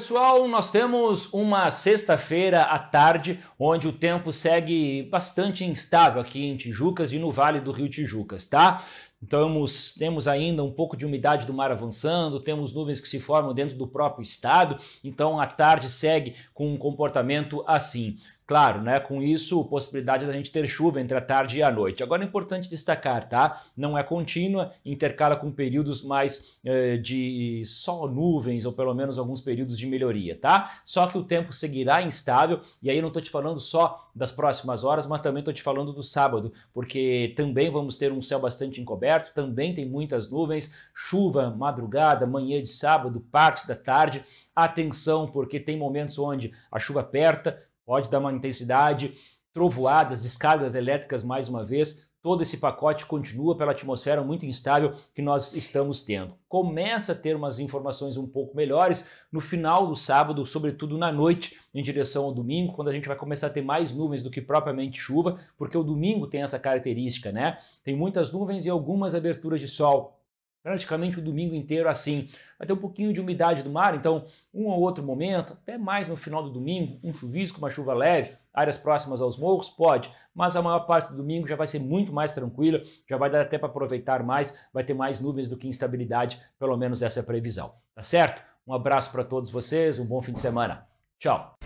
pessoal, nós temos uma sexta-feira à tarde onde o tempo segue bastante instável aqui em Tijucas e no Vale do Rio Tijucas, tá? Estamos, temos ainda um pouco de umidade do mar avançando, temos nuvens que se formam dentro do próprio estado, então a tarde segue com um comportamento assim. Claro, né? Com isso, possibilidade da gente ter chuva entre a tarde e a noite. Agora é importante destacar, tá? Não é contínua, intercala com períodos mais eh, de só nuvens ou pelo menos alguns períodos de melhoria, tá? Só que o tempo seguirá instável e aí não estou te falando só das próximas horas, mas também estou te falando do sábado, porque também vamos ter um céu bastante encoberto, também tem muitas nuvens, chuva, madrugada, manhã de sábado, parte da tarde. Atenção, porque tem momentos onde a chuva aperta, Pode dar uma intensidade, trovoadas, descargas elétricas mais uma vez. Todo esse pacote continua pela atmosfera muito instável que nós estamos tendo. Começa a ter umas informações um pouco melhores no final do sábado, sobretudo na noite, em direção ao domingo, quando a gente vai começar a ter mais nuvens do que propriamente chuva, porque o domingo tem essa característica, né? Tem muitas nuvens e algumas aberturas de sol praticamente o domingo inteiro assim. Vai ter um pouquinho de umidade do mar, então um ou outro momento, até mais no final do domingo, um chuvisco, uma chuva leve, áreas próximas aos morros, pode, mas a maior parte do domingo já vai ser muito mais tranquila, já vai dar até para aproveitar mais, vai ter mais nuvens do que instabilidade, pelo menos essa é a previsão, tá certo? Um abraço para todos vocês, um bom fim de semana. Tchau.